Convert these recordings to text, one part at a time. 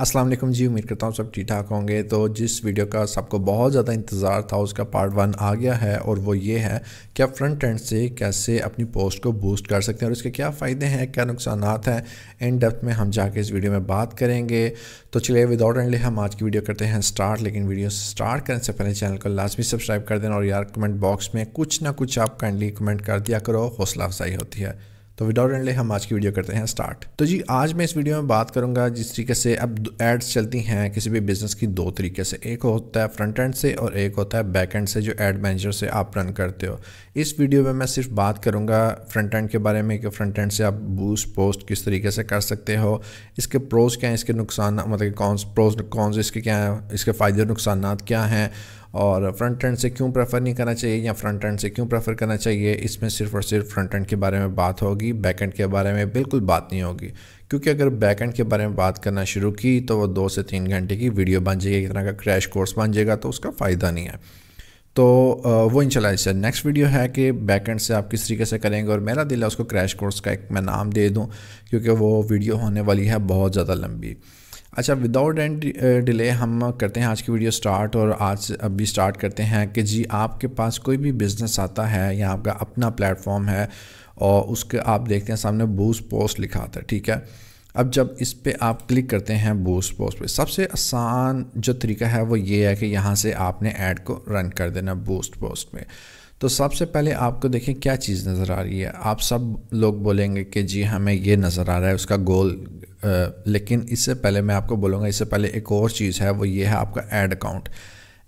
असलम जी उम्मीद करता हूँ सब ठीक ठाक होंगे तो जिस वीडियो का सबको बहुत ज़्यादा इंतज़ार था उसका पार्ट वन आ गया है और वो ये है कि आप फ्रंट एंड से कैसे अपनी पोस्ट को बूस्ट कर सकते हैं और इसके क्या फ़ायदे हैं क्या नुकसान हैं इन डेप्थ में हम जाके इस वीडियो में बात करेंगे तो चलिए विदाउट एंड हम आज की वीडियो करते हैं स्टार्ट लेकिन वीडियो स्टार्ट करने से पहले चैनल को लाजमी सब्सक्राइब कर देना और यार कमेंट बॉक्स में कुछ ना कुछ आप काइंडली कमेंट कर दिया करो हौसला अफजाई होती है तो विदाउट एंडली हम आज की वीडियो करते हैं स्टार्ट तो जी आज मैं इस वीडियो में बात करूंगा जिस तरीके से अब एड्स चलती हैं किसी भी बिजनेस की दो तरीके से एक होता है फ्रंट एंड से और एक होता है बैक एंड से जो एड मैनेजर से आप रन करते हो इस वीडियो में मैं सिर्फ बात करूंगा फ्रंट एंड के बारे में कि फ्रंट एंड से आप बूस्ट पोस्ट किस तरीके से कर सकते हो इसके प्रोज क्या हैं इसके नुकसान मतलब कौन प्रोज कौन से इसके क्या हैं इसके फ़ायदे नुकसान क्या हैं और फ्रंट एंड से क्यों प्रेफर नहीं करना चाहिए या फ्रंट एंड से क्यों प्रेफर करना चाहिए इसमें सिर्फ और सिर्फ फ्रंट एंड के बारे में बात होगी बैक एंड के बारे में बिल्कुल बात नहीं होगी क्योंकि अगर बैक एंड के बारे में बात करना शुरू की तो वो दो से तीन घंटे की वीडियो बन जाएगी एक तरह का क्रैश कोर्स बन जाएगा तो उसका फ़ायदा नहीं है तो वो इंशाल्लाह इससे नेक्स्ट वीडियो है कि एंड से आप किस तरीके से करेंगे और मेरा दिल है उसको क्रैश कोर्स का एक मैं नाम दे दूँ क्योंकि वो वीडियो होने वाली है बहुत ज़्यादा लंबी अच्छा विदाउट एंड डिले हम करते हैं आज की वीडियो स्टार्ट और आज अभी स्टार्ट करते हैं कि जी आपके पास कोई भी बिज़नेस आता है या आपका अपना प्लेटफॉर्म है और उसके आप देखते हैं सामने बूस्ट पोस्ट लिखा आता है ठीक है अब जब इस पर आप क्लिक करते हैं बूस्ट पोस्ट पे सबसे आसान जो तरीका है वो ये है कि यहाँ से आपने ऐड को रन कर देना बूस्ट पोस्ट में तो सबसे पहले आपको देखें क्या चीज़ नज़र आ रही है आप सब लोग बोलेंगे कि जी हमें ये नज़र आ रहा है उसका गोल लेकिन इससे पहले मैं आपको बोलूँगा इससे पहले एक और चीज़ है वो ये है आपका एड अकाउंट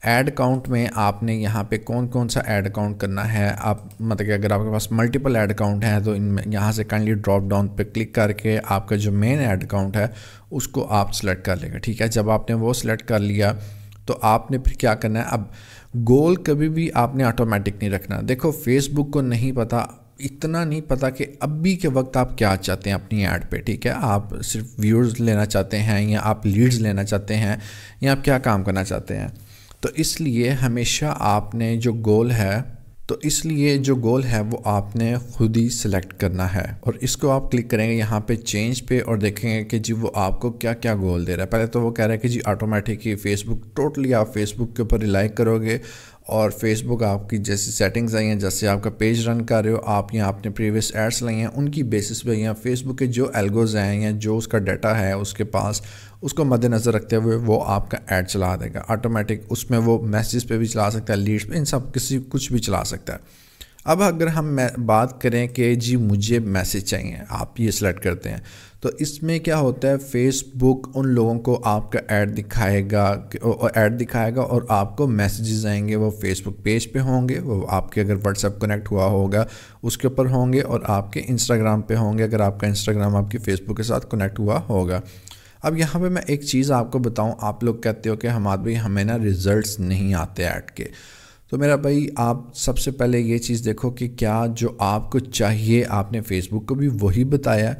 एड अकाउंट में आपने यहाँ पे कौन कौन सा एड अकाउंट करना है आप मतलब कि अगर आपके पास मल्टीपल एड अकाउंट हैं तो इन यहाँ से काइंडली ड्रॉप डाउन पे क्लिक करके आपका जो मेन एड अकाउंट है उसको आप सेलेक्ट कर लेंगे ठीक है जब आपने वो सिलेक्ट कर लिया तो आपने फिर क्या करना है अब गोल कभी भी आपने ऑटोमेटिक नहीं रखना देखो फेसबुक को नहीं पता इतना नहीं पता कि अभी के वक्त आप क्या चाहते हैं अपनी ऐड पे ठीक है आप सिर्फ व्यूर्स लेना चाहते हैं या आप लीड्स लेना चाहते हैं या आप क्या काम करना चाहते हैं तो इसलिए हमेशा आपने जो गोल है तो इसलिए जो गोल है वो आपने खुद ही सिलेक्ट करना है और इसको आप क्लिक करेंगे यहाँ पे चेंज पे और देखेंगे कि जी वो आपको क्या क्या गोल दे रहा है पहले तो वो कह रहा है कि जी ऑटोमेटिक ही फेसबुक टोटली आप फेसबुक के ऊपर रिलाई करोगे और फेसबुक आपकी जैसी सेटिंग्स आई हैं जैसे आपका पेज रन कर रहे हो आप यहाँ आपने प्रीवियस एड्स लाई हैं उनकी बेसिस पे या फेसबुक के जो एल्गोज हैं या जो उसका डाटा है उसके पास उसको मद्देनज़र रखते हुए वो आपका ऐड चला देगा ऑटोमेटिक उसमें वो मैसेज पे भी चला सकता है लीड्स पे इन सब किसी कुछ भी चला सकता है अब अगर हम बात करें कि जी मुझे मैसेज चाहिए आप ये सिलेक्ट करते हैं तो इसमें क्या होता है फेसबुक उन लोगों को आपका ऐड दिखाएगा ऐड दिखाएगा और आपको मैसेजेस आएंगे वो फेसबुक पेज पे होंगे वो आपके अगर व्हाट्सएप कनेक्ट हुआ होगा उसके ऊपर होंगे और आपके इंस्टाग्राम पे होंगे अगर आपका इंस्टाग्राम आपकी फेसबुक के साथ कनेक्ट हुआ होगा अब यहाँ पे मैं एक चीज़ आपको बताऊँ आप लोग कहते हो कि हम भाई हमें ना रिज़ल्ट नहीं आते ऐड के तो मेरा भाई आप सबसे पहले ये चीज़ देखो कि क्या जो आपको चाहिए आपने फेसबुक को भी वही बताया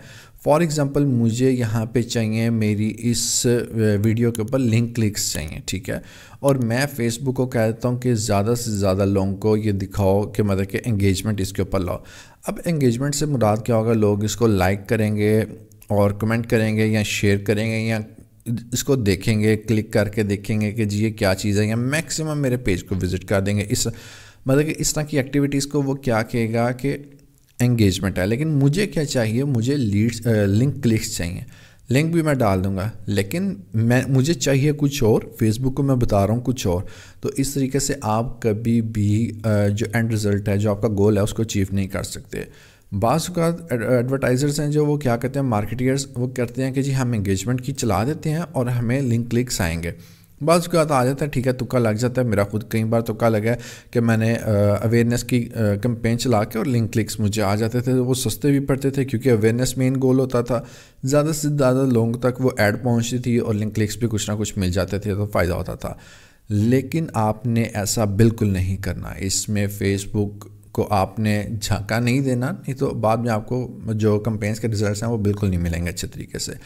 फॉर एग्ज़ाम्पल मुझे यहाँ पे चाहिए मेरी इस वीडियो के ऊपर लिंक क्लिक्स चाहिए ठीक है और मैं फेसबुक को कहता हूँ कि ज़्यादा से ज़्यादा लोगों को ये दिखाओ कि मतलब कि इंगेजमेंट इसके ऊपर लाओ अब इंगेजमेंट से मुराद क्या होगा लोग इसको लाइक करेंगे और कमेंट करेंगे या शेयर करेंगे या इसको देखेंगे क्लिक करके देखेंगे कि जी ये क्या चीज़ है या मैक्सिमम मेरे पेज को विज़िट कर देंगे इस मतलब कि इस तरह की एक्टिविटीज़ को वो क्या कहेगा कि एंगेजमेंट है लेकिन मुझे क्या चाहिए मुझे लीड्स लिंक क्लिक्स चाहिए लिंक भी मैं डाल दूंगा लेकिन मैं मुझे चाहिए कुछ और फेसबुक को मैं बता रहा हूँ कुछ और तो इस तरीके से आप कभी भी जो एंड रिज़ल्ट है जो आपका गोल है उसको अचीव नहीं कर सकते बाज़ात एडवर्टाइज़र्स हैं जो वो क्या कहते हैं मार्केटियर्स वो करते हैं कि जी हम इंगेजमेंट की चला देते हैं और हमें लिंक क्लिक्स आएंगे बाद उसके बाद आ जाता है ठीक है तुक्का लग जाता है मेरा खुद कई बार तुक्का लगा है कि मैंने अवेयरनेस की कंपेन चला के और लिंक क्लिक्स मुझे आ जाते थे वो सस्ते भी पड़ते थे क्योंकि अवेयरनेस मेन गोल होता था ज़्यादा से ज़्यादा लोगों तक वो ऐड पहुँचती थी और लिंक क्लिक्स भी कुछ ना कुछ मिल जाते थे तो फ़ायदा होता था लेकिन आपने ऐसा बिल्कुल नहीं करना इसमें फेसबुक को आपने झांका नहीं देना नहीं तो बाद में आपको जो कंपेन्स के रिजल्ट हैं वो बिल्कुल नहीं मिलेंगे अच्छे तरीके से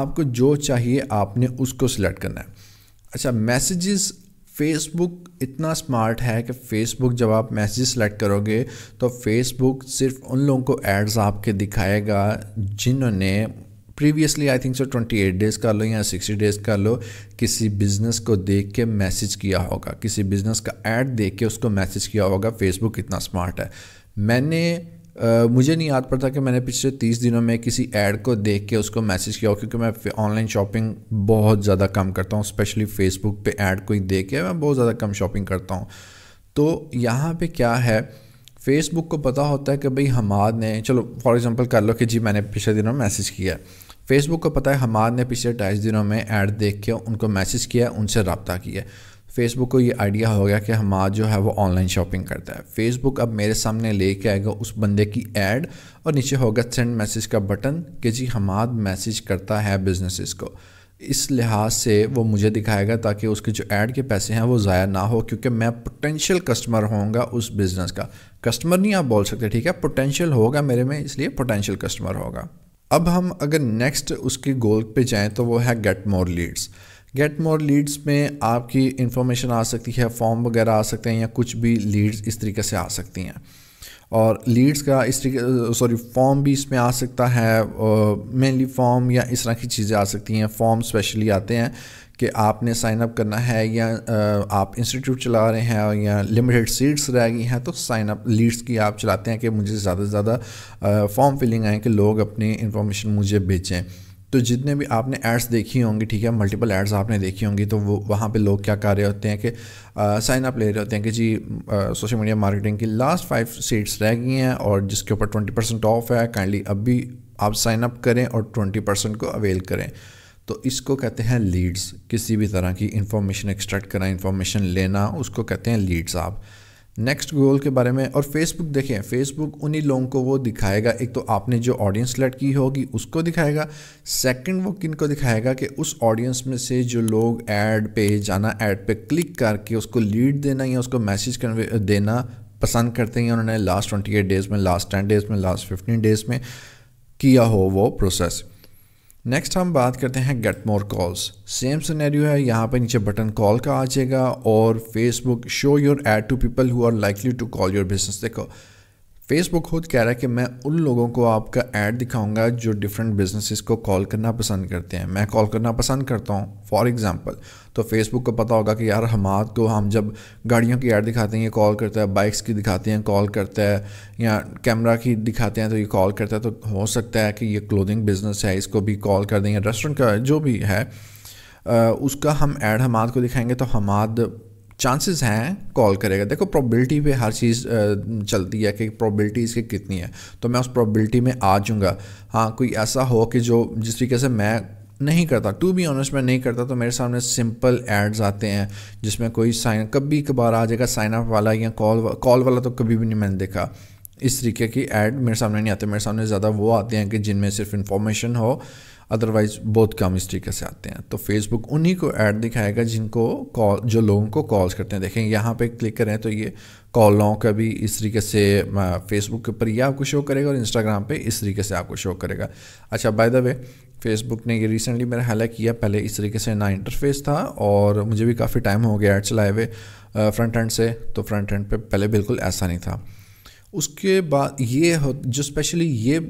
आपको जो चाहिए आपने उसको सिलेक्ट करना है अच्छा मैसेजेस फेसबुक इतना स्मार्ट है कि फेसबुक जब आप मैसेज सेलेक्ट करोगे तो फेसबुक सिर्फ उन लोगों को एड्स आपके दिखाएगा जिन्होंने previously I think so 28 days कर लो या 60 डेज़ कर लो किसी बिज़नेस को देख के मैसेज किया होगा किसी बिज़नेस का एड देख के उसको मैसेज किया होगा फेसबुक इतना स्मार्ट है मैंने Uh, मुझे नहीं याद पड़ता कि मैंने पिछले तीस दिनों में किसी ऐड को देख के उसको मैसेज किया हो क्योंकि मैं ऑनलाइन शॉपिंग बहुत ज़्यादा कम करता हूँ स्पेशली फेसबुक पे ऐड कोई देख के मैं बहुत ज़्यादा कम शॉपिंग करता हूँ तो यहाँ पे क्या है फेसबुक को पता होता है कि भाई हमाद ने चलो फॉर एग्ज़ाम्पल कर लो कि जी मैंने पिछले दिनों मैसेज किया है फेसबुक को पता है हमाद ने पिछले अट्ठाईस दिनों में ऐड देख के उनको मैसेज किया उनसे रबता किया फेसबुक को ये आइडिया हो गया कि हमारा जो है वो ऑनलाइन शॉपिंग करता है फेसबुक अब मेरे सामने लेके आएगा उस बंदे की एड और नीचे होगा सेंड मैसेज का बटन कि जी हमाद मैसेज करता है बिजनेसेस को इस लिहाज से वो मुझे दिखाएगा ताकि उसके जो ऐड के पैसे हैं वो ज़ाया ना हो क्योंकि मैं पोटेंशियल कस्टमर होऊंगा उस बिज़नेस का कस्टमर नहीं आप बोल सकते ठीक है पोटेंशियल होगा मेरे में इसलिए पोटेंशियल कस्टमर होगा अब हम अगर नेक्स्ट उसके गोल पे जाएं तो वो है get more leads get more leads में आपकी इन्फॉर्मेशन आ सकती है फॉर्म वगैरह आ सकते हैं या कुछ भी लीड्स इस तरीके से आ सकती हैं और लीड्स का इस तरीके सॉरी फॉर्म भी इसमें आ सकता है मेनली फॉर्म या इस तरह की चीज़ें आ सकती हैं फॉर्म स्पेशली आते हैं कि आपने साइन अप करना है या आप इंस्टीट्यूट चला रहे हैं या लिमिटेड सीट्स रह गई हैं तो साइन अप लीड्स की आप चलाते हैं कि मुझे ज़्यादा से ज़्यादा फॉर्म फिलिंग आए कि लोग अपनी इन्फॉर्मेशन मुझे बेचें तो जितने भी आपने एड्स देखी होंगी ठीक है मल्टीपल एड्स आपने देखी होंगी तो वो वहाँ पे लोग क्या कर रहे होते हैं कि साइन अप ले रहे होते हैं कि जी सोशल मीडिया मार्केटिंग की लास्ट फाइव सीट्स रह गई हैं और जिसके ऊपर ट्वेंटी परसेंट ऑफ है काइंडली अब भी आप साइन अप करें और ट्वेंटी परसेंट को अवेल करें तो इसको कहते हैं लीड्स किसी भी तरह की इन्फॉर्मेशन एक्सट्रैक्ट करना इन्फॉर्मेशन लेना उसको कहते हैं लीड्स आप नेक्स्ट गोल के बारे में और फेसबुक देखें फेसबुक उन्हीं लोगों को वो दिखाएगा एक तो आपने जो ऑडियंस सेलेक्ट की होगी उसको दिखाएगा सेकंड वो किन को दिखाएगा कि उस ऑडियंस में से जो लोग ऐड पे जाना ऐड पे क्लिक करके उसको लीड देना या उसको मैसेज कन्वे देना पसंद करते हैं उन्होंने लास्ट ट्वेंटी एट डेज़ में लास्ट टेन डेज़ में लास्ट फिफ्टीन डेज़ में किया हो वो प्रोसेस नेक्स्ट हम बात करते हैं get more calls same scenario है यहाँ पे नीचे बटन कॉल का आ जाएगा और Facebook show your ad to people who are likely to call your business देखो फेसबुक खुद कह रहा है कि मैं उन लोगों को आपका ऐड दिखाऊंगा जो डिफरेंट बिजनेसेस को कॉल करना पसंद करते हैं मैं कॉल करना पसंद करता हूँ फॉर एग्जांपल तो फेसबुक को पता होगा कि यार हमाद को हम जब गाड़ियों की ऐड दिखाते हैं ये कॉल करता है बाइक्स की दिखाते हैं कॉल करता है या कैमरा की दिखाते हैं तो ये कॉल करता है तो हो सकता है कि ये क्लोदिंग बिजनेस है इसको भी कॉल कर देंगे रेस्टोरेंट का जो भी है उसका हम ऐड हमाद को दिखाएंगे तो हमाद चांसेस हैं कॉल करेगा देखो प्रोबेबिलिटी पे हर चीज़ चलती है कि प्रोबेबिलिटी इसकी कितनी है तो मैं उस प्रोबेबिलिटी में आ जाऊँगा हाँ कोई ऐसा हो कि जो जिस तरीके से मैं नहीं करता टू बी ऑनेस्ट मैं नहीं करता तो मेरे सामने सिंपल एड्स आते हैं जिसमें कोई साइन कभी कभार आ जाएगा साइन अप वाला या कॉल कॉल वाला तो कभी भी नहीं मैंने देखा इस तरीके की एड मेरे सामने नहीं आते मेरे सामने ज़्यादा वो आते हैं कि जिनमें सिर्फ इन्फॉर्मेशन हो अदरवाइज बहुत कम इस तरीके से आते हैं तो फेसबुक उन्हीं को ऐड दिखाएगा जिनको कॉल जो लोगों को कॉल्स करते हैं देखें यहाँ पे क्लिक करें तो ये कॉलों का भी इस तरीके से फेसबुक के ऊपर ये आपको शो करेगा और इंस्टाग्राम पे इस तरीके से आपको शो करेगा अच्छा बाय द वे फेसबुक ने ये रिसेंटली मेरा हला किया पहले इस तरीके से ना इंटरफेस था और मुझे भी काफ़ी टाइम हो गया ऐड चलाए हुए फ्रंट एंड से तो फ्रंट एंड पे पहले बिल्कुल ऐसा नहीं था उसके बाद ये हो जो स्पेशली ये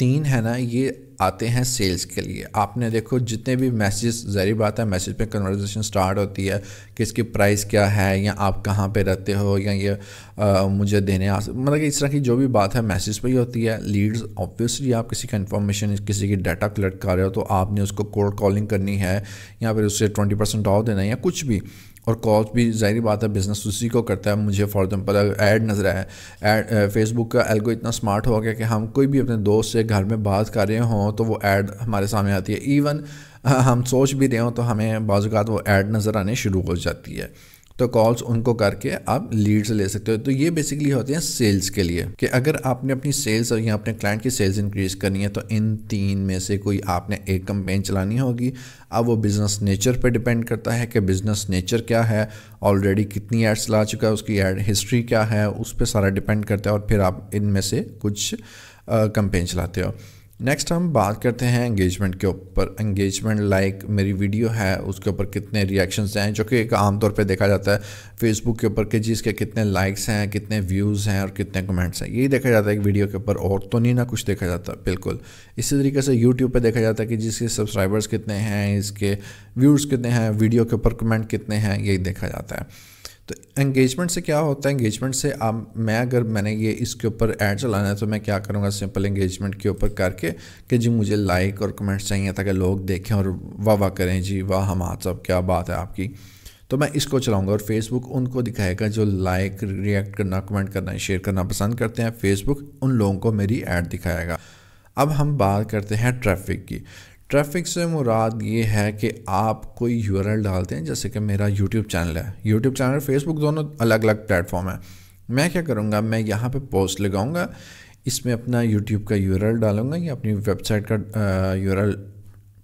तीन है ना ये आते हैं सेल्स के लिए आपने देखो जितने भी मैसेज जहरी बात है मैसेज पे कन्वर्जेशन स्टार्ट होती है कि इसकी प्राइस क्या है या आप कहाँ पे रहते हो या ये आ, मुझे देने आ मतलब कि इस तरह की जो भी बात है मैसेज पे ही होती है लीड्स ऑब्वियसली आप किसी का इन्फॉर्मेशन किसी की डाटा कलेक्ट कर रहे हो तो आपने उसको कोल्ड कॉलिंग करनी है या फिर उससे ट्वेंटी ऑफ देना है या कुछ भी और कॉस्ट भी जाहिर बात है बिज़नेस उसी को करता है मुझे फॉर एग्जाम्पल ऐड नज़र आया ऐड फेसबुक का एल्गो इतना स्मार्ट हो गया कि हम कोई भी अपने दोस्त से घर में बात कर रहे हों तो वो ऐड हमारे सामने आती है इवन हम सोच भी रहे हों तो हमें बाज़ात वो ऐड नज़र आने शुरू हो जाती है तो कॉल्स उनको करके आप लीड्स ले सकते हो तो ये बेसिकली होते हैं सेल्स के लिए कि अगर आपने अपनी सेल्स और या अपने क्लाइंट की सेल्स इंक्रीज करनी है तो इन तीन में से कोई आपने एक कंपेन चलानी होगी अब वो बिज़नेस नेचर पर डिपेंड करता है कि बिज़नेस नेचर क्या है ऑलरेडी कितनी एड्स ला चुका है उसकी एड हिस्ट्री क्या है उस पर सारा डिपेंड करता है और फिर आप इनमें से कुछ कंपेन चलाते हो नेक्स्ट हम बात करते हैं एंगेजमेंट के ऊपर एंगेजमेंट लाइक मेरी वीडियो है उसके ऊपर कितने रिएक्शंस हैं जो कि एक आमतौर पे देखा जाता है फेसबुक के ऊपर कि जिसके कितने लाइक्स हैं कितने व्यूज़ हैं और कितने कमेंट्स हैं यही देखा जाता है एक वीडियो के ऊपर और तो नहीं ना कुछ देखा जाता बिल्कुल इसी तरीके से यूट्यूब पर देखा जाता है कि जिसके सब्सक्राइबर्स कितने हैं इसके व्यूज़ कितने हैं वीडियो के ऊपर कमेंट कितने हैं यही देखा जाता है तो एंगेजमेंट से क्या होता है एंगेजमेंट से आप मैं अगर मैंने ये इसके ऊपर ऐड चलाना है तो मैं क्या करूँगा सिंपल एंगेजमेंट के ऊपर करके कि जी मुझे लाइक और कमेंट्स चाहिए ताकि लोग देखें और वाह वाह करें जी वाह हम हाथ सब क्या बात है आपकी तो मैं इसको चलाऊंगा और फेसबुक उनको दिखाएगा जो लाइक रिएक्ट करना कमेंट करना शेयर करना पसंद करते हैं फेसबुक उन लोगों को मेरी ऐड दिखाएगा अब हम बात करते हैं ट्रैफिक की ट्रैफिक से मुराद ये है कि आप कोई यू डालते हैं जैसे कि मेरा यूट्यूब चैनल है यूट्यूब चैनल और फेसबुक दोनों अलग अलग प्लेटफॉर्म है मैं क्या करूँगा मैं यहाँ पर पोस्ट लगाऊँगा इसमें अपना यूट्यूब का यू डालूंगा या अपनी वेबसाइट का यू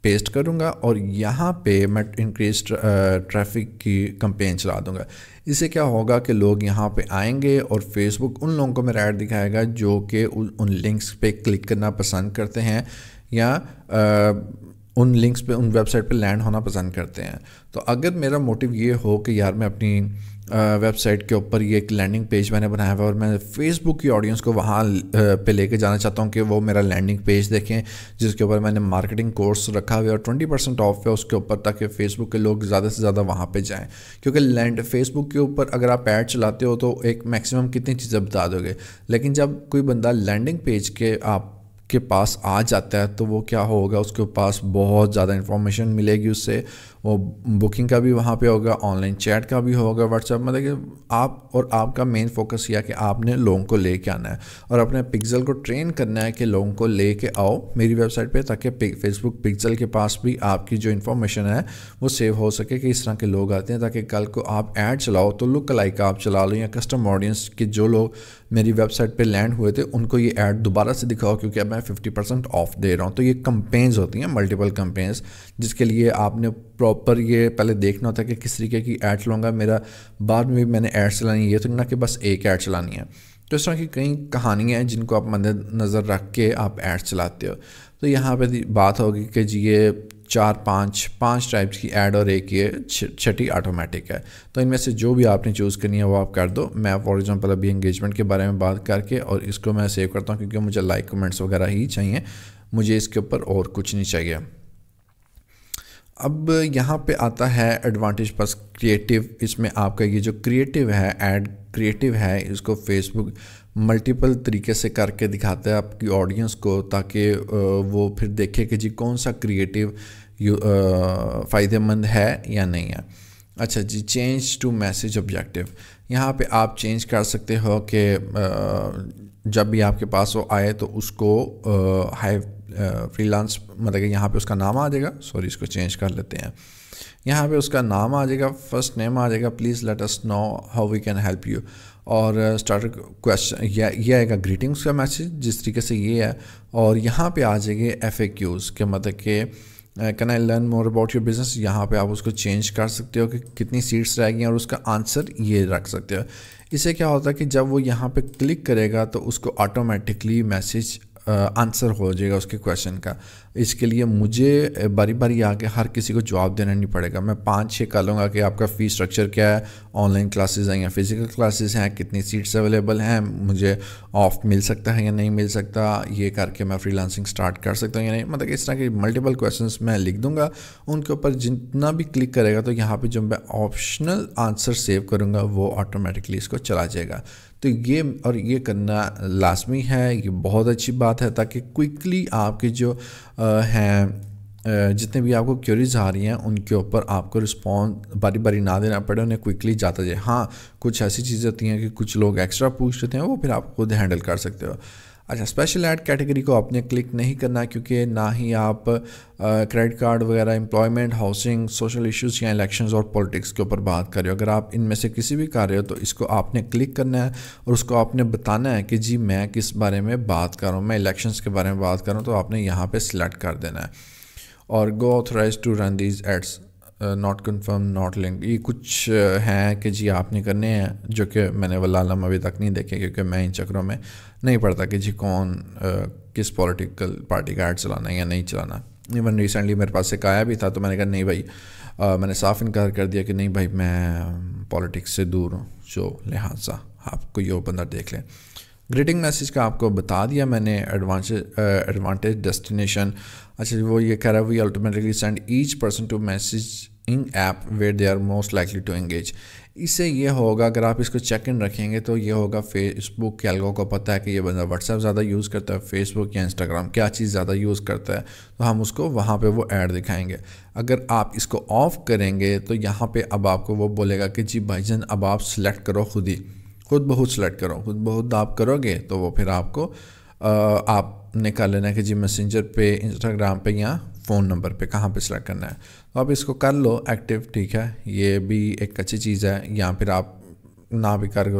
पेस्ट करूँगा और यहाँ पे मैं इंक्रीज ट्रैफिक की कंपेन चला दूँगा इससे क्या होगा कि लोग यहाँ पे आएंगे और फेसबुक उन लोगों को मेरा ऐड दिखाएगा जो कि उन लिंक्स पे क्लिक करना पसंद करते हैं या उन लिंक्स पे उन वेबसाइट पे लैंड होना पसंद करते हैं तो अगर मेरा मोटिव ये हो कि यार मैं अपनी वेबसाइट के ऊपर ये एक लैंडिंग पेज मैंने बनाया हुआ है और मैं फेसबुक की ऑडियंस को वहाँ पे लेके जाना चाहता हूँ कि वो मेरा लैंडिंग पेज देखें जिसके ऊपर मैंने मार्केटिंग कोर्स रखा हुआ है और ट्वेंटी परसेंट ऑफ है उसके ऊपर ताकि फेसबुक के लोग ज़्यादा से ज़्यादा वहाँ पे जाएं क्योंकि लैंड फेसबुक के ऊपर अगर आप ऐड चलाते हो तो एक मैक्सिमम कितनी चीज़ें बता दोगे लेकिन जब कोई बंदा लैंडिंग पेज के आप के पास आ जाता है तो वो क्या होगा उसके पास बहुत ज़्यादा इन्फॉर्मेशन मिलेगी उससे वो बुकिंग का भी वहाँ पे होगा ऑनलाइन चैट का भी होगा व्हाट्सएप मतलब कि आप और आपका मेन फोकस यह है कि आपने लोगों को ले आना है और अपने पिक्सल को ट्रेन करना है कि लोगों को ले आओ मेरी वेबसाइट पे ताकि फेसबुक पिक्सल के पास भी आपकी जो इन्फॉर्मेशन है वो सेव हो सके कि इस तरह के लोग आते हैं ताकि कल को आप ऐड चलाओ तो लुक लाइक आप चला लो या कस्टम ऑडियंस के जो लोग मेरी वेबसाइट पर लैंड हुए थे उनको ये ऐड दोबारा से दिखाओ क्योंकि अब मैं फिफ्टी परसेंट ऑफ दे रहा हूँ तो ये कंपेन्स होती हैं मल्टीपल कंपेन्स जिसके लिए आपने प्रॉपर ये पहले देखना होता है कि किस तरीके की ऐड चलाऊंगा मेरा बाद में भी मैंने ऐड चलानी है तो ना कि बस एक ऐड चलानी है तो इस तरह की कई कहानियाँ हैं जिनको आप मद्देनज़र नज़र रख के आप ऐड चलाते हो तो यहाँ पे बात होगी कि जी ये चार पाँच पाँच टाइप्स की ऐड और एक ये छठी ऑटोमेटिक है तो इनमें से जो भी आपने चूज़ करनी है वो आप कर दो मैं फॉर एग्जांपल अभी इंगेजमेंट के बारे में बात करके और इसको मैं सेव करता हूँ क्योंकि मुझे लाइक कमेंट्स वगैरह ही चाहिए मुझे इसके ऊपर और कुछ नहीं चाहिए अब यहाँ पे आता है एडवांटेज प्लस क्रिएटिव इसमें आपका ये जो क्रिएटिव है ऐड क्रिएटिव है इसको फेसबुक मल्टीपल तरीके से करके दिखाता है आपकी ऑडियंस को ताकि वो फिर देखे कि जी कौन सा क्रिएटिव फ़ायदेमंद है या नहीं है अच्छा जी चेंज टू मैसेज ऑब्जेक्टिव यहाँ पे आप चेंज कर सकते हो कि जब भी आपके पास वो आए तो उसको हाई फ्रीलांस मतलब कि यहाँ पे उसका नाम आ जाएगा सॉरी इसको चेंज कर लेते हैं यहाँ पे उसका नाम आ जाएगा फर्स्ट नेम आ जाएगा please let us know how we can help you और स्टार्टर uh, क्वेश्चन ये आएगा ग्रीटिंग्स का मैसेज जिस तरीके से ये है और यहाँ पे आ जाएंगे एफ ए क्यूज़ के मतलब के can I learn more about your business यहाँ पे आप उसको चेंज कर सकते हो कि कितनी सीट्स रहेगी और उसका आंसर ये रख सकते हो इससे क्या होता है कि जब वो यहाँ पे क्लिक करेगा तो उसको ऑटोमेटिकली मैसेज आंसर हो जाएगा उसके क्वेश्चन का इसके लिए मुझे बारी बारी आके हर किसी को जवाब देना नहीं पड़ेगा मैं पाँच छः करूँगा कि आपका फ़ी स्ट्रक्चर क्या है ऑनलाइन क्लासेस हैं या फिज़िकल क्लासेस हैं कितनी सीट्स अवेलेबल हैं मुझे ऑफ मिल सकता है या नहीं मिल सकता ये करके मैं लांसिंग स्टार्ट कर सकता हूँ या नहीं मतलब इस तरह के मल्टीपल क्वेश्चन मैं लिख दूँगा उनके ऊपर जितना भी क्लिक करेगा तो यहाँ पर जो मैं ऑप्शनल आंसर सेव करूँगा वो ऑटोमेटिकली इसको चला जाएगा तो ये और ये करना लाजमी है ये बहुत अच्छी बात है ताकि क्विकली आपके जो हैं जितने भी आपको क्यूरीज आ रही हैं उनके ऊपर आपको रिस्पॉन्स बारी बारी ना देना पड़े उन्हें क्विकली जाता जाए हाँ कुछ ऐसी चीज़ें होती हैं कि कुछ लोग एक्स्ट्रा पूछ लेते हैं वो फिर आप खुद हैंडल कर सकते हो अच्छा स्पेशल ऐड कैटेगरी को आपने क्लिक नहीं करना क्योंकि ना ही आप क्रेडिट कार्ड वगैरह एम्प्लॉयमेंट हाउसिंग सोशल इश्यूज या इलेक्शंस और पॉलिटिक्स के ऊपर बात कर रहे हो अगर आप इनमें से किसी भी कर रहे हो तो इसको आपने क्लिक करना है और उसको आपने बताना है कि जी मैं किस बारे में बात कर रहा हूँ मैं इलेक्शंस के बारे में बात कर रहा हूँ तो आपने यहाँ पर सिलेक्ट कर देना है और go authorize to run these ads not confirm not link ये कुछ uh, हैं कि जी आपने करने हैं जो कि मैंने वल्लाम अभी तक नहीं देखे क्योंकि मैं इन चक्रों में नहीं पढ़ता कि जी कौन uh, किस पॉलिटिकल पार्टी का ऐड चलाना है या नहीं चलाना इवन रिसेंटली मेरे पास एक आया भी था तो मैंने कहा नहीं भाई uh, मैंने साफ इनकार कर दिया कि नहीं भाई मैं पॉलिटिक्स से दूर हूँ जो लिहाजा आपको ये बंदा देख लें ग्रीटिंग मैसेज का आपको बता दिया मैंने एडवांटेज डेस्टिनेशन uh, अच्छा वो ये कह रहा है we automatically send each person to message in app where they are most likely to engage इससे ये होगा अगर आप इसको चेक इन रखेंगे तो ये होगा फेसबुक के अलगों को पता है कि ये बंदा व्हाट्सएप ज़्यादा यूज़ करता है फेसबुक या इंस्टाग्राम क्या चीज़ ज़्यादा यूज़ करता है तो हम उसको वहाँ पे वो ऐड दिखाएंगे अगर आप इसको ऑफ़ करेंगे तो यहाँ पे अब आपको वो बोलेगा कि जी भाईजान अब आप सेलेक्ट करो खुद ही खुद बहुत सिलेक्ट करो खुद बहुत आप करोगे तो वो फिर आपको आपने कर लेना है कि जी मैसेंजर पे इंस्टाग्राम पे या फ़ोन नंबर पे कहाँ पे सिलेक्ट करना है तो आप इसको कर लो एक्टिव ठीक है ये भी एक अच्छी चीज़ है या फिर आप ना भी कर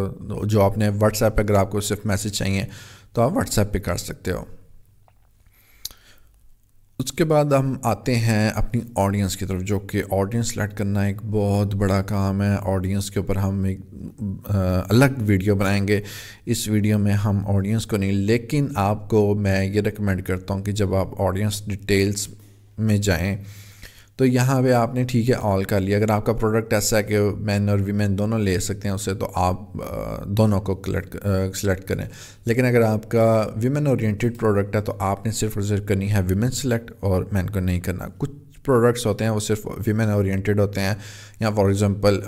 जो आपने व्हाट्सएप पर अगर आपको सिर्फ मैसेज चाहिए तो आप व्हाट्सएप पे कर सकते हो उसके बाद हम आते हैं अपनी ऑडियंस की तरफ जो कि ऑडियंस सेलेक्ट करना एक बहुत बड़ा काम है ऑडियंस के ऊपर हम एक अलग वीडियो बनाएंगे इस वीडियो में हम ऑडियंस को नहीं लेकिन आपको मैं ये रिकमेंड करता हूँ कि जब आप ऑडियंस डिटेल्स में जाएं तो यहाँ पे आपने ठीक है ऑल कर लिया अगर आपका प्रोडक्ट ऐसा है कि मैन और वीमेन दोनों ले सकते हैं उसे तो आप दोनों को सिलेक्ट करें लेकिन अगर आपका वीमेन ओरिएंटेड प्रोडक्ट है तो आपने सिर्फ और करनी है वीमेन सेलेक्ट और मैन को नहीं करना कुछ प्रोडक्ट्स होते हैं वो सिर्फ वीमेन ओरिएंटेड होते हैं या फॉर एग्जांपल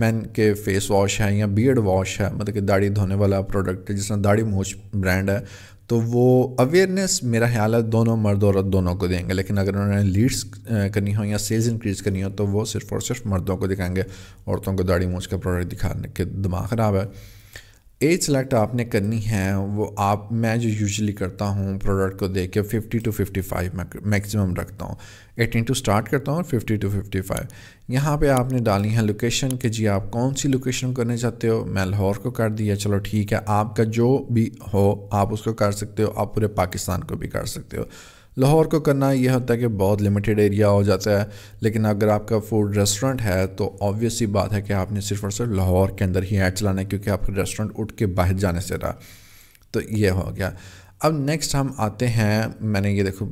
मैन के फेस वॉश है या बियर्ड वॉश है मतलब कि दाढ़ी धोने वाला प्रोडक्ट है जिसमें दाढ़ी मोच ब्रांड है तो वो अवेयरनेस मेरा ख्याल है दोनों मर्द औरत दोनों को देंगे लेकिन अगर उन्होंने लीड्स करनी हो या सेल्स इंक्रीज करनी हो तो वो सिर्फ और सिर्फ मर्दों को दिखाएंगे औरतों को दाढ़ी मूछ का प्रोडक्ट दिखाने के दिमाग ख़राब है एज सेलेक्ट आपने करनी है वो आप मैं जो यूजली करता हूँ प्रोडक्ट को देख के fifty to fifty five maximum रखता हूँ एटीन टू स्टार्ट करता हूँ फिफ्टी टू फिफ्टी फाइव यहाँ पर आपने डाली है लोकेशन कि जी आप कौन सी लोकेशन करने चाहते हो मैं लाहौर को कर दिया चलो ठीक है आपका जो भी हो आप उसको कर सकते हो आप पूरे पाकिस्तान को भी कर सकते हो लाहौर को करना यह होता है कि बहुत लिमिटेड एरिया हो जाता है लेकिन अगर आपका फूड रेस्टोरेंट है तो ऑब्वियस बात है कि आपने सिर्फ और सिर्फ लाहौर के अंदर ही ऐड चलाना है क्योंकि आपका रेस्टोरेंट उठ के बाहर जाने से रहा तो यह हो गया अब नेक्स्ट हम आते हैं मैंने ये देखो आ,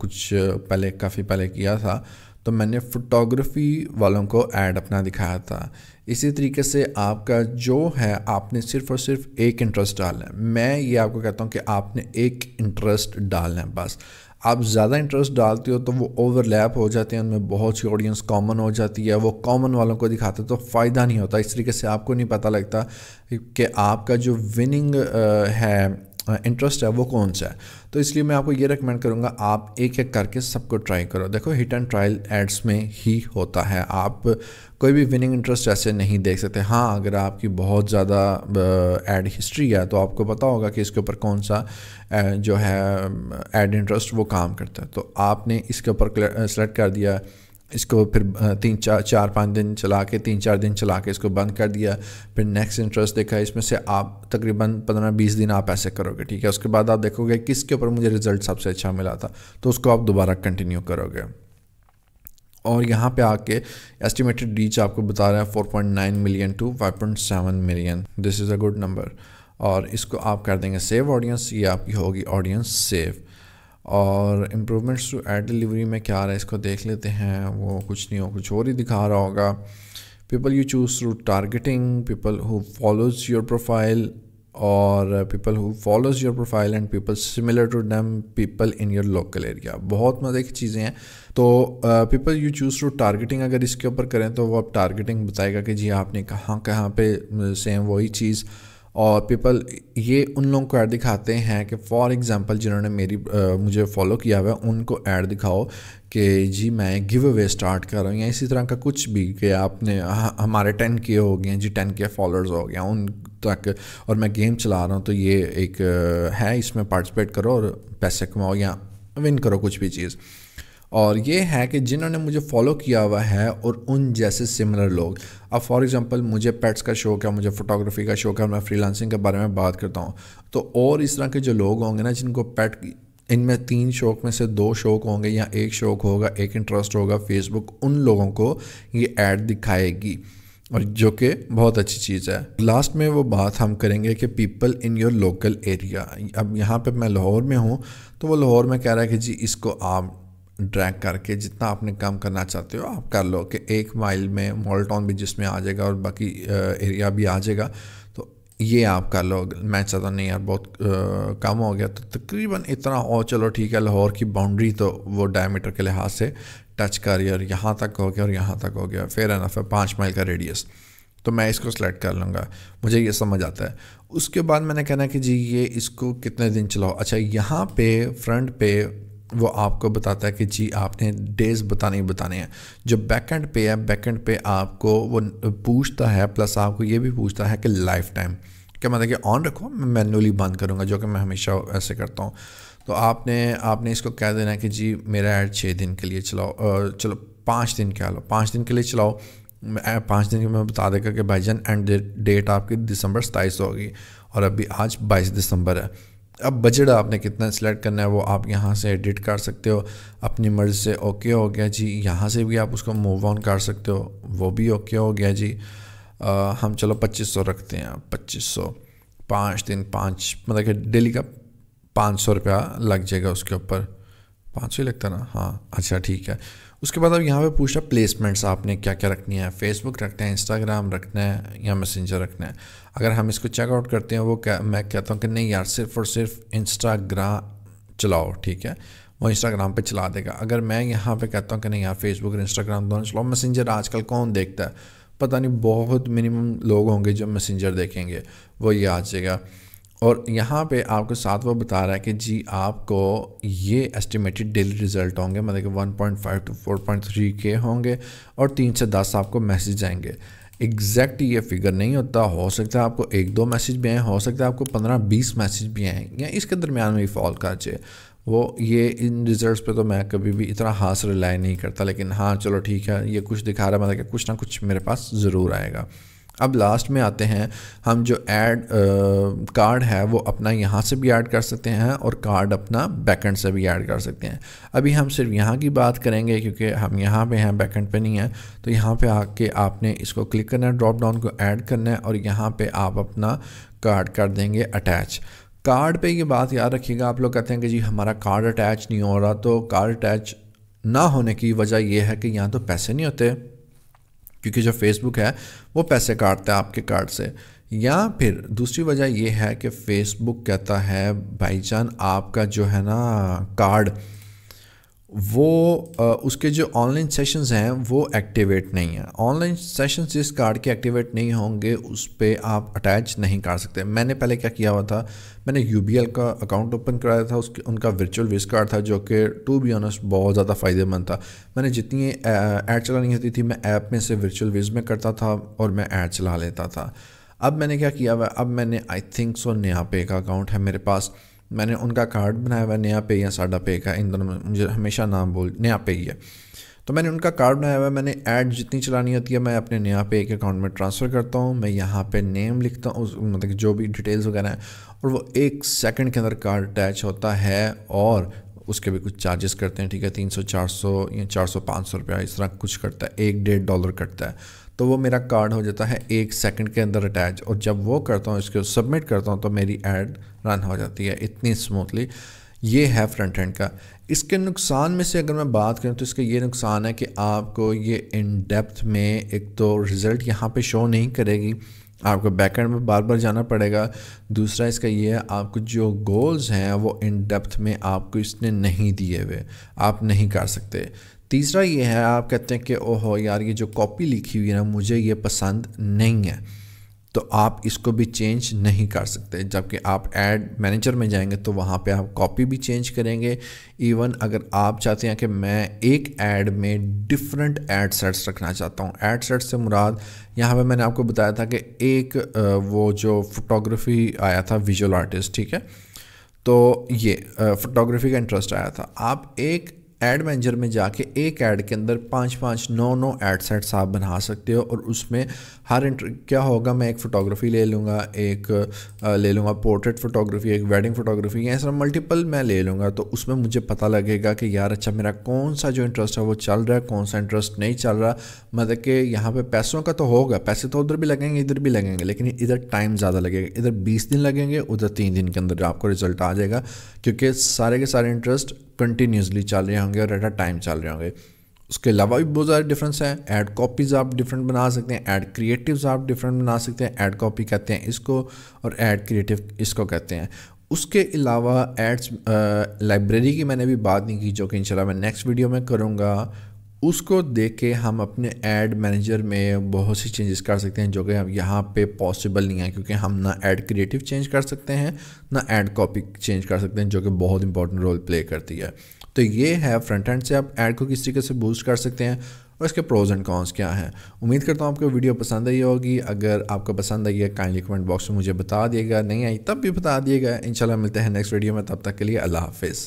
कुछ पहले काफ़ी पहले किया था तो मैंने फोटोग्राफी वालों को ऐड अपना दिखाया था इसी तरीके से आपका जो है आपने सिर्फ और सिर्फ एक इंटरेस्ट डालना है मैं ये आपको कहता हूँ कि आपने एक इंटरेस्ट डालना है बस आप ज़्यादा इंटरेस्ट डालते हो तो वो ओवरलैप हो जाते हैं उनमें बहुत सी ऑडियंस कॉमन हो जाती है वो कॉमन वालों को दिखाते तो फ़ायदा नहीं होता इस तरीके से आपको नहीं पता लगता कि आपका जो विनिंग है इंटरेस्ट हाँ, है वो कौन सा है तो इसलिए मैं आपको ये रिकमेंड करूँगा आप एक एक करके सबको ट्राई करो देखो हिट एंड ट्रायल एड्स में ही होता है आप कोई भी विनिंग इंटरेस्ट ऐसे नहीं देख सकते हाँ अगर आपकी बहुत ज़्यादा एड हिस्ट्री है तो आपको पता होगा कि इसके ऊपर कौन सा जो है एड इंटरेस्ट वो काम करता है तो आपने इसके ऊपर सेलेक्ट कर दिया इसको फिर तीन चार चार पाँच दिन चला के तीन चार दिन चला के इसको बंद कर दिया फिर नेक्स्ट इंटरेस्ट देखा इसमें से आप तकरीबन पंद्रह बीस दिन आप ऐसे करोगे ठीक है उसके बाद आप देखोगे किसके ऊपर मुझे रिजल्ट सबसे अच्छा मिला था तो उसको आप दोबारा कंटिन्यू करोगे और यहाँ पे आके एस्टिमेटेड रीच आपको बता रहा है 4.9 million to 5.7 million this is a good number और इसको आप कर देंगे सेव ऑडियंस ये आपकी होगी ऑडियंस सेव और इम्प्रूवमेंट्स टू एड डिलीवरी में क्या आ रहा है इसको देख लेते हैं वो कुछ नहीं हो कुछ और ही दिखा रहा होगा people you choose through targeting people who follows your profile और people who follows your profile and people similar to them people in your local area बहुत मज़े की चीज़ें हैं तो people you choose to targeting अगर इसके ऊपर करें तो वो आप टारगेटिंग बताएगा कि जी आपने कहाँ कहाँ पे सेम वही चीज़ और पीपल ये उन लोगों को ऐड दिखाते हैं कि फॉर एग्ज़ाम्पल जिन्होंने मेरी आ, मुझे फॉलो किया हुआ है उनको ऐड दिखाओ कि जी मैं गिव अवे स्टार्ट कर रहा हूँ या इसी तरह का कुछ भी कि आपने हमारे टेन के हो गए जी टेन के फॉलोअर्स हो गए उन तक और मैं गेम चला रहा हूँ तो ये एक है इसमें पार्टिसिपेट करो और पैसे कमाओ या विन करो कुछ भी चीज़ और ये है कि जिन्होंने मुझे फॉलो किया हुआ है और उन जैसे सिमिलर लोग अब फॉर एग्जांपल मुझे पेट्स का शौक है मुझे फोटोग्राफी का शौक है मैं फ्रीलांसिंग के बारे में बात करता हूँ तो और इस तरह के जो लोग होंगे ना जिनको पेट इनमें तीन शौक में से दो शौक होंगे या एक शौक होगा एक इंटरेस्ट होगा फेसबुक उन लोगों को ये ऐड दिखाएगी और जो कि बहुत अच्छी चीज़ है लास्ट में वो बात हम करेंगे कि people in your local area अब यहाँ पे मैं लाहौर में हूँ तो वो लाहौर में कह रहा है कि जी इसको आप ड्रैग करके जितना आपने काम करना चाहते हो आप कर लो कि एक माइल में मॉल टाउन भी जिसमें आ जाएगा और बाकी एरिया भी आ जाएगा तो ये आप कर लो मैं चाहता नहीं यार बहुत आ, कम हो गया तो तकरीबन इतना और चलो ठीक है लाहौर की बाउंड्री तो वो डायमीटर के लिहाज से टच करी और यहाँ तक हो गया और यहाँ तक हो गया है ना फिर पाँच माइल का रेडियस तो मैं इसको सेलेक्ट कर लूँगा मुझे ये समझ आता है उसके बाद मैंने कहना कि जी ये इसको कितने दिन चलाओ अच्छा यहाँ पे फ्रंट पे वो आपको बताता है कि जी आपने डेज बताने ही बताने हैं जो बैकेंड पे है बैकेंड पे आपको वो पूछता है प्लस आपको ये भी पूछता है कि लाइफ टाइम क्या मतलब कि ऑन रखो मैं मैनुअली बंद करूँगा जो कि मैं हमेशा ऐसे करता हूँ तो आपने आपने इसको कह देना है कि जी मेरा ऐड छः दिन के लिए चलाओ चलो पाँच दिन क्या लो पाँच दिन के लिए चलाओ पाँच दिन के मैं बता देगा कि भाई जान एंड डेट आपकी दिसंबर सताईस होगी और अभी आज बाईस दिसंबर है अब बजट आपने कितना सिलेक्ट करना है वो आप यहाँ से एडिट कर सकते हो अपनी मर्ज़ी से ओके हो गया जी यहाँ से भी आप उसको मूव ऑन कर सकते हो वो भी ओके हो गया जी आ, हम चलो 2500 रखते हैं 2500 पाँच दिन पाँच मतलब कि डेली का पाँच सौ रुपया लग जाएगा उसके ऊपर पाँच सौ ही लगता ना हाँ अच्छा ठीक है उसके बाद अब यहाँ पे पूछा प्लेसमेंट्स आपने क्या क्या रखनी है फेसबुक रखना है इंस्टाग्राम रखना है या मैसेंजर रखना है अगर हम इसको चेकआउट करते हैं वो क्या मैं कहता हूँ कि नहीं यार सिर्फ और सिर्फ इंस्टाग्राम चलाओ ठीक है वो इंस्टाग्राम पे चला देगा अगर मैं यहाँ पे कहता हूँ कि नहीं यार फेसबुक और इंस्टाग्राम दोनों चलाओ मैसेंजर आजकल कौन देखता है पता नहीं बहुत मिनिमम लोग होंगे जो मैसेंजर देखेंगे वो ये आ जाएगा और यहाँ पे आपको साथ वो बता रहा है कि जी आपको ये एस्टिमेटेड डेली रिजल्ट होंगे मतलब कि 1.5 टू 4.3 के होंगे और तीन से दस आपको मैसेज आएंगे एग्जैक्ट ये फिगर नहीं होता हो सकता है आपको एक दो मैसेज भी आए हो सकता है आपको पंद्रह बीस मैसेज भी आए या इसके दरमियान में फॉल का चाहिए वो ये इन रिजल्ट्स पे तो मैं कभी भी इतना हाथ रिलाई नहीं करता लेकिन हाँ चलो ठीक है ये कुछ दिखा रहा है मतलब कि कुछ ना कुछ मेरे पास ज़रूर आएगा अब लास्ट में आते हैं हम जो ऐड कार्ड है वो अपना यहाँ से भी ऐड कर सकते हैं और कार्ड अपना बैकेंड से भी ऐड कर सकते हैं अभी हम सिर्फ यहाँ की बात करेंगे क्योंकि हम यहाँ पे हैं बैकेंड पे नहीं है तो यहाँ पे आके आपने इसको क्लिक करना है ड्रॉप डाउन को ऐड करना है और यहाँ पे आप अपना कार्ड कर देंगे अटैच कार्ड पर ये बात याद रखिएगा आप लोग कहते हैं कि जी हमारा कार्ड अटैच नहीं हो रहा तो कार्ड अटैच ना होने की वजह यह है कि यहाँ तो पैसे नहीं होते क्योंकि जो फेसबुक है वो पैसे काटता है आपके कार्ड से या फिर दूसरी वजह यह है कि फेसबुक कहता है भाईजान आपका जो है ना कार्ड वो आ, उसके जो ऑनलाइन सेशंस हैं वो एक्टिवेट नहीं है ऑनलाइन सेशंस जिस कार्ड के एक्टिवेट नहीं होंगे उस पर आप अटैच नहीं कर सकते मैंने पहले क्या किया हुआ था मैंने यू का अकाउंट ओपन कराया था उसके उनका वर्चुअल विज कार्ड था जो कि टू बी ऑनस्ट बहुत ज़्यादा फ़ायदेमंद था मैंने जितनी ऐड चलानी होती थी मैं ऐप में से वर्चुअल विज में करता था और मैं ऐड चला लेता था अब मैंने क्या किया हुआ अब मैंने आई थिंक सो नेहा पे का अकाउंट है मेरे पास मैंने उनका कार्ड बनाया हुआ नया पे या साडा पे का इन दोनों में मुझे हमेशा नाम बोल नया पे ही है तो मैंने उनका कार्ड बनाया हुआ है मैंने ऐड जितनी चलानी होती है मैं अपने नया पे के अकाउंट में ट्रांसफ़र करता हूँ मैं यहाँ पे नेम लिखता हूँ मतलब जो भी डिटेल्स वगैरह हैं और वो एक सेकंड के अंदर कार्ड अटैच होता है और उसके भी कुछ चार्जेस करते हैं ठीक है तीन सौ चार सौ या चार सौ पाँच सौ रुपया इस तरह कुछ करता है एक डेढ़ डॉलर कटता है तो वो मेरा कार्ड हो जाता है एक सेकंड के अंदर अटैच और जब वो करता हूँ इसको सबमिट करता हूँ तो मेरी एड रन हो जाती है इतनी स्मूथली ये है फ्रंट एंड का इसके नुकसान में से अगर मैं बात करूँ तो इसका ये नुकसान है कि आपको ये इन डेप्थ में एक तो रिज़ल्ट यहाँ पर शो नहीं करेगी आपको एंड में बार बार जाना पड़ेगा दूसरा इसका ये है आपको जो गोल्स हैं वो इन डेप्थ में आपको इसने नहीं दिए हुए आप नहीं कर सकते तीसरा ये है आप कहते हैं कि ओहो यार ये जो कॉपी लिखी हुई है ना मुझे ये पसंद नहीं है तो आप इसको भी चेंज नहीं कर सकते जबकि आप एड मैनेजर में जाएंगे तो वहाँ पे आप कॉपी भी चेंज करेंगे इवन अगर आप चाहते हैं कि मैं एक ऐड में डिफरेंट ऐड सेट्स रखना चाहता हूँ ऐड सेट्स से मुराद यहाँ पे मैंने आपको बताया था कि एक वो जो फोटोग्राफी आया था विजुअल आर्टिस्ट ठीक है तो ये फोटोग्राफी का इंटरेस्ट आया था आप एक एड मैनेजर में जाके एक ऐड के अंदर पाँच पाँच नौ नौ ऐड सेट्स आप बना सकते हो और उसमें हर इंटर क्या होगा मैं एक फ़ोटोग्राफी ले लूँगा एक ले लूँगा पोर्ट्रेट फ़ोटोग्राफी एक वेडिंग फ़ोटोग्राफी या ऐसा मल्टीपल मैं ले लूँगा तो उसमें मुझे पता लगेगा कि यार अच्छा मेरा कौन सा जो इंटरेस्ट है वो चल रहा है कौन सा इंटरेस्ट नहीं चल रहा मतलब कि यहाँ पर पैसों का तो होगा पैसे तो उधर भी लगेंगे इधर भी लगेंगे लेकिन इधर टाइम ज़्यादा लगेगा इधर बीस दिन लगेंगे उधर तीन दिन के अंदर आपको रिजल्ट आ जाएगा क्योंकि सारे के सारे इंटरेस्ट कंटिन्यूसली चल रहे होंगे और एट अ टाइम चल रहे होंगे उसके अलावा भी बहुत सारे डिफरेंस हैं ऐड कॉपीज़ आप डिफरेंट बना सकते हैं ऐड क्रिएटिव्स आप डिफरेंट बना सकते हैं ऐड कॉपी कहते हैं इसको और ऐड क्रिएटिव इसको कहते हैं उसके अलावा एड्स लाइब्रेरी की मैंने भी बात नहीं की जो कि इंशाल्लाह मैं नेक्स्ट वीडियो में करूँगा उसको देख के हम अपने एड मैनेजर में बहुत सी चेंजेस कर सकते हैं जो कि यहाँ पे पॉसिबल नहीं है क्योंकि हम ना ऐड क्रिएटिव चेंज कर सकते हैं ना ऐड कॉपी चेंज कर सकते हैं जो कि बहुत इंपॉर्टेंट रोल प्ले करती है तो ये है फ्रंट एंड से आप ऐड को किस तरीके से बूस्ट कर सकते हैं और इसके प्रोज एंड कॉन्स क्या हैं उम्मीद करता हूँ आपको वीडियो पसंद आई होगी अगर आपको पसंद आई है काइंडली कमेंट बॉक्स में मुझे बता दिएगा नहीं आई तब भी बता दिएगा इंशाल्लाह मिलते हैं नेक्स्ट वीडियो में तब तक के लिए अल्लाह हाफिज़